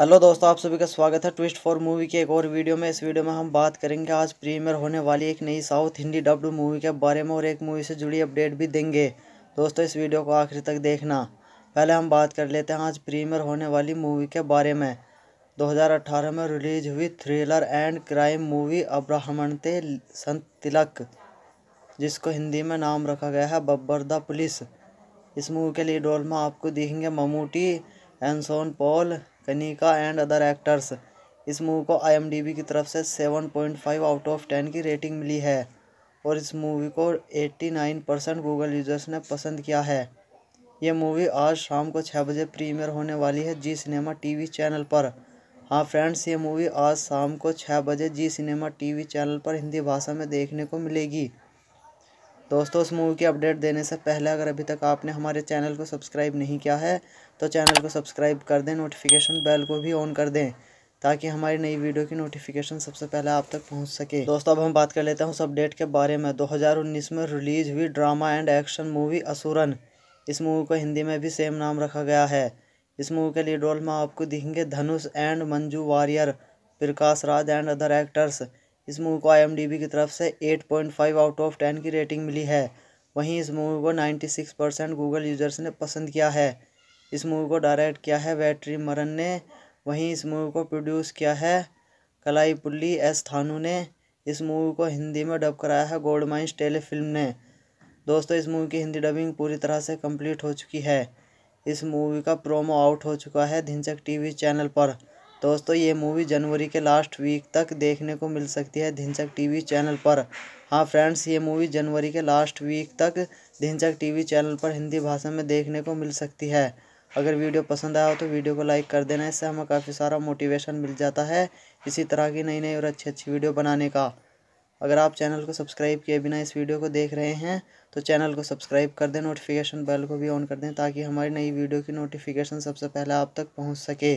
hello दोस्तों आप सभी का स्वागत है ट्विस्ट फॉर मूवी के एक और वीडियो में इस वीडियो में हम बात करेंगे आज प्रीमियर होने वाली एक नई साउथ हिंदी डब्ड मूवी के बारे में और एक मूवी से जुड़ी अपडेट भी देंगे दोस्तों इस वीडियो को आखिर तक देखना पहले हम बात कर लेते हैं आज प्रीमियर होने वाली मूवी के बारे में दो में रिलीज हुई थ्रिलर एंड क्राइम मूवी अब्राह्मणते संत तिलक जिसको हिंदी में नाम रखा गया है बब्बर द पुलिस इस मूवी के लिए रोल में आपको दिखेंगे Mammootty Anson Paul Kanika and other actors इस मूवी को आई की तरफ से seven point five out of ten की रेटिंग मिली है और इस मूवी को eighty nine percent Google users ने पसंद किया है ये मूवी आज शाम को छः बजे प्रीमियर होने वाली है जी सिनेमा टीवी चैनल पर हाँ फ्रेंड्स ये मूवी आज शाम को छः बजे जी सिनेमा टीवी चैनल पर हिंदी भाषा में देखने को मिलेगी दोस्तों उस मूवी की अपडेट देने से पहले अगर अभी तक आपने हमारे चैनल को सब्सक्राइब नहीं किया है तो चैनल को सब्सक्राइब कर दें नोटिफिकेशन बेल को भी ऑन कर दें ताकि हमारी नई वीडियो की नोटिफिकेशन सबसे पहले आप तक पहुंच सके दोस्तों अब हम बात कर लेते हैं उस अपडेट के बारे में 2019 में रिलीज हुई drama and action movie Asuran इस मूवी को हिंदी में भी सेम नाम रखा गया है इस मूवी के लीड रोल में आपको दिखेंगे Dhanush and Manju Warrier Prakash Raj and other actors इस मूवी को आई की तरफ से 8.5 आउट ऑफ 10 की रेटिंग मिली है वहीं इस मूवी को 96 परसेंट गूगल यूजर्स ने पसंद किया है इस मूवी को डायरेक्ट किया है वैट्री मरन ने वहीं इस मूवी को प्रोड्यूस किया है कलाई पुल्ली एस थानू ने इस मूवी को हिंदी में डब कराया है गोल्ड माइंस टेलीफिल्म ने दोस्तों इस मूवी की हिंदी डबिंग पूरी तरह से कंप्लीट हो चुकी है इस मूवी का प्रोमो आउट हो चुका है धिनचक टीवी चैनल पर दोस्तों ये मूवी जनवरी के लास्ट वीक तक देखने को मिल सकती है धिनचक टीवी चैनल पर हाँ फ्रेंड्स ये मूवी जनवरी के लास्ट वीक तक धिनचक टीवी चैनल पर हिंदी भाषा में देखने को मिल सकती है अगर वीडियो पसंद आया हो तो वीडियो को लाइक कर देना इससे हमें काफ़ी सारा मोटिवेशन मिल जाता है इसी तरह की नई नई और अच्छी अच्छी वीडियो बनाने का अगर आप चैनल को सब्सक्राइब किए बिना इस वीडियो को देख रहे हैं तो चैनल को सब्सक्राइब कर दें नोटिफिकेशन बेल को भी ऑन कर दें ताकि हमारी नई वीडियो की नोटिफिकेशन सबसे पहले आप तक पहुंच सके